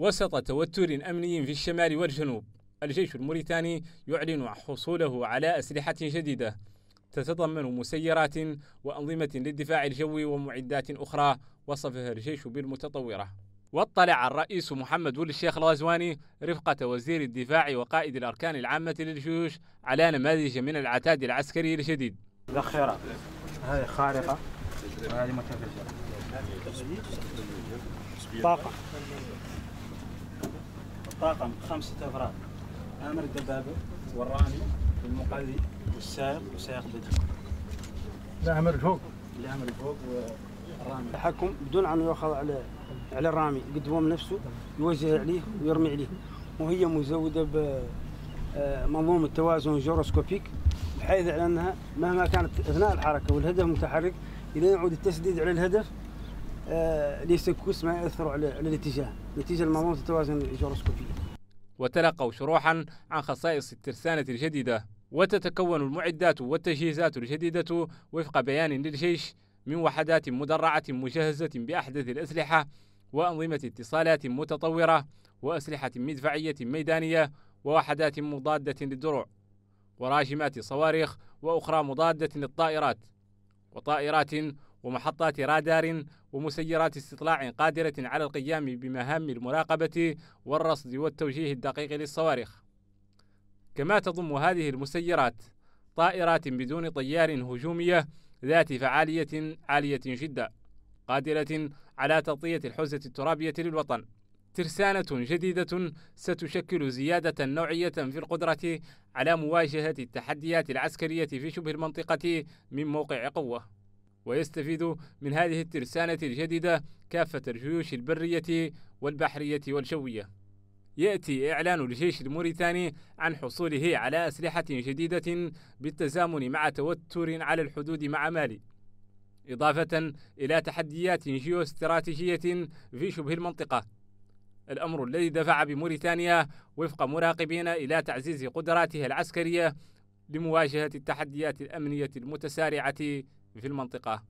وسط توتر أمني في الشمال والجنوب الجيش الموريتاني يعلن حصوله على أسلحة جديدة تتضمن مسيرات وأنظمة للدفاع الجوي ومعدات أخرى وصفها الجيش بالمتطورة واطلع الرئيس محمد ولي الشيخ الغزواني رفقة وزير الدفاع وقائد الأركان العامة للجيوش على نماذج من العتاد العسكري الجديد ذخيرة هذه خارقة وهذه متفجرة طاقة طاقم خمسة أفراد آمر الدبابة والرامي والمقلي والسائق وسائق بدر الأمر عمر فوق لا فوق والرامي التحكم بدون أن يؤخذ على على الرامي قد هو نفسه يوجه عليه ويرمي عليه وهي مزودة آه، منظومة توازن جيروسكوبيك بحيث على أنها مهما كانت أثناء الحركة والهدف متحرك إذا يعود التسديد على الهدف آه، ليس كوس ما يأثر على الاتجاه نتيجة لمضمون التوازن الجيروسكوبي وتلقوا شروحا عن خصائص الترسانة الجديدة وتتكون المعدات والتجهيزات الجديدة وفق بيان للجيش من وحدات مدرعة مجهزة بأحدث الأسلحة وأنظمة اتصالات متطورة وأسلحة مدفعية ميدانية ووحدات مضادة للدروع وراجمات صواريخ وأخرى مضادة للطائرات وطائرات ومحطات رادار ومسيرات استطلاع قادرة على القيام بمهام المراقبة والرصد والتوجيه الدقيق للصواريخ. كما تضم هذه المسيرات طائرات بدون طيار هجومية ذات فعالية عالية جدا، قادرة على تغطية الحوزة الترابية للوطن. ترسانة جديدة ستشكل زيادة نوعية في القدرة على مواجهة التحديات العسكرية في شبه المنطقة من موقع قوة. ويستفيد من هذه الترسانة الجديدة كافة الجيوش البرية والبحرية والجوية. يأتي إعلان الجيش الموريتاني عن حصوله على أسلحة جديدة بالتزامن مع توتر على الحدود مع مالي. إضافة إلى تحديات جيوستراتيجية في شبه المنطقة. الأمر الذي دفع بموريتانيا وفق مراقبين إلى تعزيز قدراتها العسكرية لمواجهة التحديات الأمنية المتسارعة في المنطقة